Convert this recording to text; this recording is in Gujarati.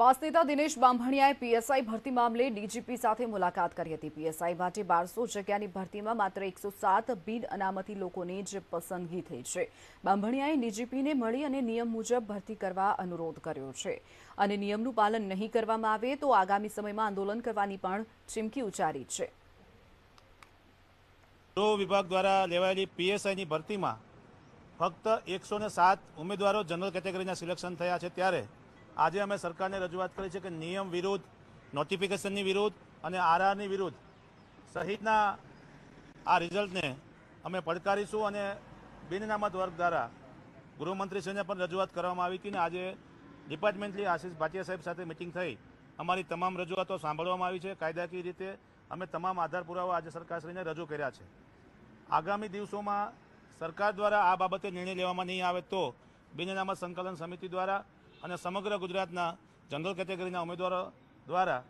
પાસ નેતા દિનેશ બાંભણિયાએ પીએસઆઈ ભરતી મામલે ડીજીપી સાથે મુલાકાત કરી હતી પીએસઆઈ માટે બારસો જગ્યાની ભરતીમાં માત્ર એકસો સાત બિન અનામતી લોકોની જ પસંદગી થઈ છે બાંભણિયાએ ડીજીપીને મળી અને નિયમ મુજબ ભરતી કરવા અનુરોધ કર્યો છે અને નિયમનું પાલન નહીં કરવામાં આવે તો આગામી સમયમાં આંદોલન કરવાની પણ ચીમકી ઉચ્ચારી છે વિભાગ દ્વારા લેવાયેલી પીએસઆઈની ભરતીમાં ફક્ત એકસો સાત ઉમેદવારો જનરલ કેટેગરીના સિલેક્શન થયા છે ત્યારે આજે અમે સરકારને રજૂઆત કરી છે કે નિયમ વિરુદ્ધ નોટિફિકેશનની વિરુદ્ધ અને આરઆરની વિરુદ્ધ સહિતના આ રિઝલ્ટને અમે પડકારીશું અને બિનનામત વર્ગ દ્વારા ગૃહમંત્રીશ્રીને પણ રજૂઆત કરવામાં આવી હતી ને આજે ડિપાર્ટમેન્ટલી આશિષ ભાટિયા સાહેબ સાથે મિટિંગ થઈ અમારી તમામ રજૂઆતો સાંભળવામાં આવી છે કાયદાકીય રીતે અમે તમામ આધાર પુરાવા આજે સરકારશ્રીને રજૂ કર્યા છે આગામી દિવસોમાં સરકાર દ્વારા આ બાબતે નિર્ણય લેવામાં નહીં આવે તો બિનનામત સંકલન સમિતિ દ્વારા અને સમગ્ર ગુજરાતના જનરલ કેટેગરીના ઉમેદવારો દ્વારા